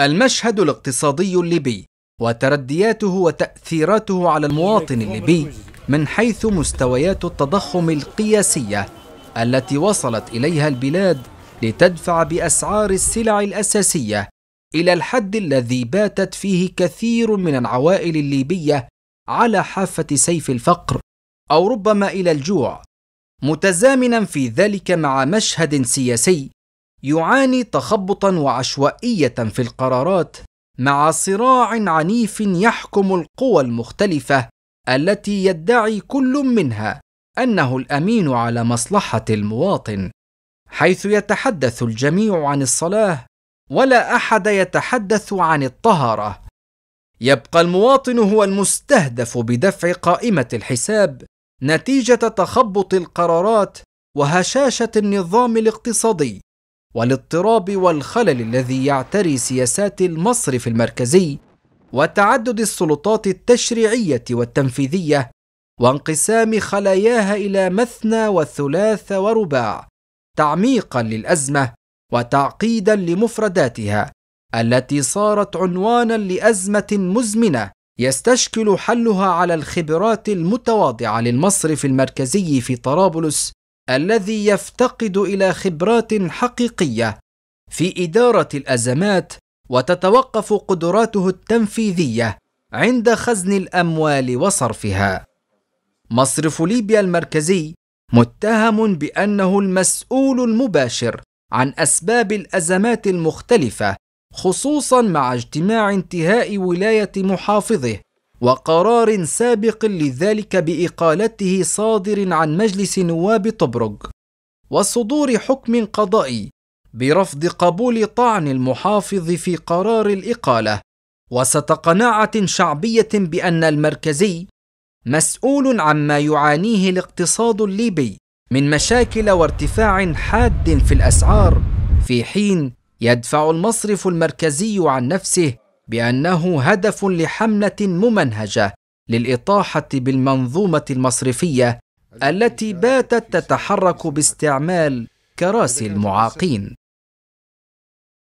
المشهد الاقتصادي الليبي وتردياته وتأثيراته على المواطن الليبي من حيث مستويات التضخم القياسية التي وصلت إليها البلاد لتدفع بأسعار السلع الأساسية إلى الحد الذي باتت فيه كثير من العوائل الليبية على حافة سيف الفقر أو ربما إلى الجوع متزامنا في ذلك مع مشهد سياسي يعاني تخبطا وعشوائيه في القرارات مع صراع عنيف يحكم القوى المختلفه التي يدعي كل منها انه الامين على مصلحه المواطن حيث يتحدث الجميع عن الصلاه ولا احد يتحدث عن الطهاره يبقى المواطن هو المستهدف بدفع قائمه الحساب نتيجه تخبط القرارات وهشاشه النظام الاقتصادي والاضطراب والخلل الذي يعتري سياسات المصرف المركزي وتعدد السلطات التشريعيه والتنفيذيه وانقسام خلاياها الى مثنى وثلاث ورباع تعميقا للازمه وتعقيدا لمفرداتها التي صارت عنوانا لازمه مزمنه يستشكل حلها على الخبرات المتواضعه للمصرف المركزي في طرابلس الذي يفتقد الى خبرات حقيقيه في اداره الازمات وتتوقف قدراته التنفيذيه عند خزن الاموال وصرفها مصرف ليبيا المركزي متهم بانه المسؤول المباشر عن اسباب الازمات المختلفه خصوصا مع اجتماع انتهاء ولايه محافظه وقرار سابق لذلك باقالته صادر عن مجلس نواب طبرق وصدور حكم قضائي برفض قبول طعن المحافظ في قرار الاقاله وسط قناعه شعبيه بان المركزي مسؤول عما يعانيه الاقتصاد الليبي من مشاكل وارتفاع حاد في الاسعار في حين يدفع المصرف المركزي عن نفسه بانه هدف لحمله ممنهجه للاطاحه بالمنظومه المصرفيه التي باتت تتحرك باستعمال كراسي المعاقين